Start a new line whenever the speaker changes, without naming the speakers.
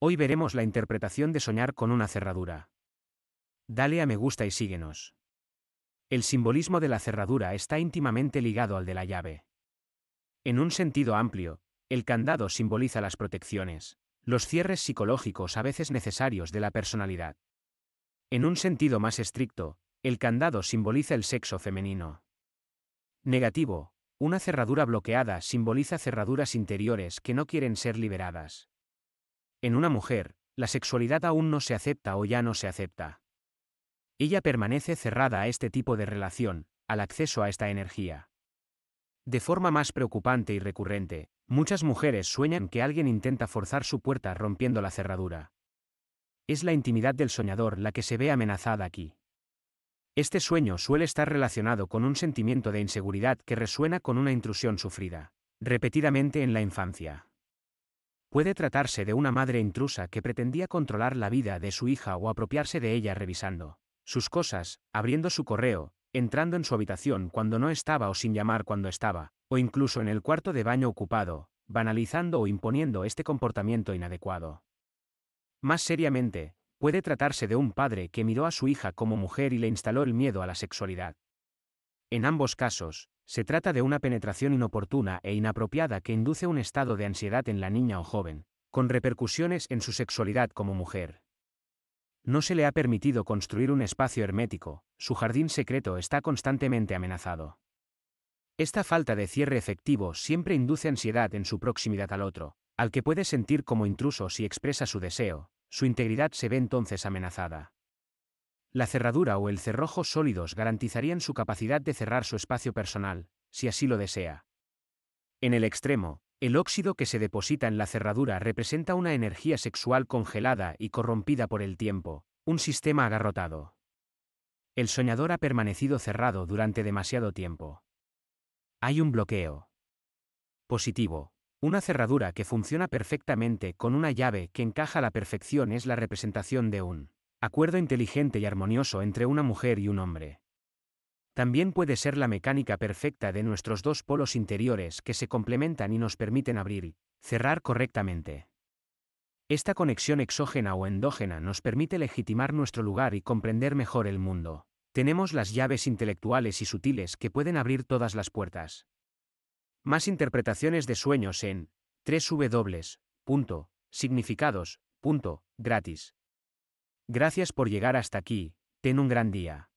Hoy veremos la interpretación de soñar con una cerradura. Dale a me gusta y síguenos. El simbolismo de la cerradura está íntimamente ligado al de la llave. En un sentido amplio, el candado simboliza las protecciones, los cierres psicológicos a veces necesarios de la personalidad. En un sentido más estricto, el candado simboliza el sexo femenino. Negativo, una cerradura bloqueada simboliza cerraduras interiores que no quieren ser liberadas. En una mujer, la sexualidad aún no se acepta o ya no se acepta. Ella permanece cerrada a este tipo de relación, al acceso a esta energía. De forma más preocupante y recurrente, muchas mujeres sueñan que alguien intenta forzar su puerta rompiendo la cerradura. Es la intimidad del soñador la que se ve amenazada aquí. Este sueño suele estar relacionado con un sentimiento de inseguridad que resuena con una intrusión sufrida, repetidamente en la infancia. Puede tratarse de una madre intrusa que pretendía controlar la vida de su hija o apropiarse de ella revisando sus cosas, abriendo su correo, entrando en su habitación cuando no estaba o sin llamar cuando estaba, o incluso en el cuarto de baño ocupado, banalizando o imponiendo este comportamiento inadecuado. Más seriamente, puede tratarse de un padre que miró a su hija como mujer y le instaló el miedo a la sexualidad, en ambos casos, se trata de una penetración inoportuna e inapropiada que induce un estado de ansiedad en la niña o joven, con repercusiones en su sexualidad como mujer. No se le ha permitido construir un espacio hermético, su jardín secreto está constantemente amenazado. Esta falta de cierre efectivo siempre induce ansiedad en su proximidad al otro, al que puede sentir como intruso si expresa su deseo, su integridad se ve entonces amenazada. La cerradura o el cerrojo sólidos garantizarían su capacidad de cerrar su espacio personal, si así lo desea. En el extremo, el óxido que se deposita en la cerradura representa una energía sexual congelada y corrompida por el tiempo, un sistema agarrotado. El soñador ha permanecido cerrado durante demasiado tiempo. Hay un bloqueo. Positivo. Una cerradura que funciona perfectamente con una llave que encaja a la perfección es la representación de un acuerdo inteligente y armonioso entre una mujer y un hombre. También puede ser la mecánica perfecta de nuestros dos polos interiores que se complementan y nos permiten abrir cerrar correctamente. Esta conexión exógena o endógena nos permite legitimar nuestro lugar y comprender mejor el mundo. Tenemos las llaves intelectuales y sutiles que pueden abrir todas las puertas. Más interpretaciones de sueños en gratis. Gracias por llegar hasta aquí, ten un gran día.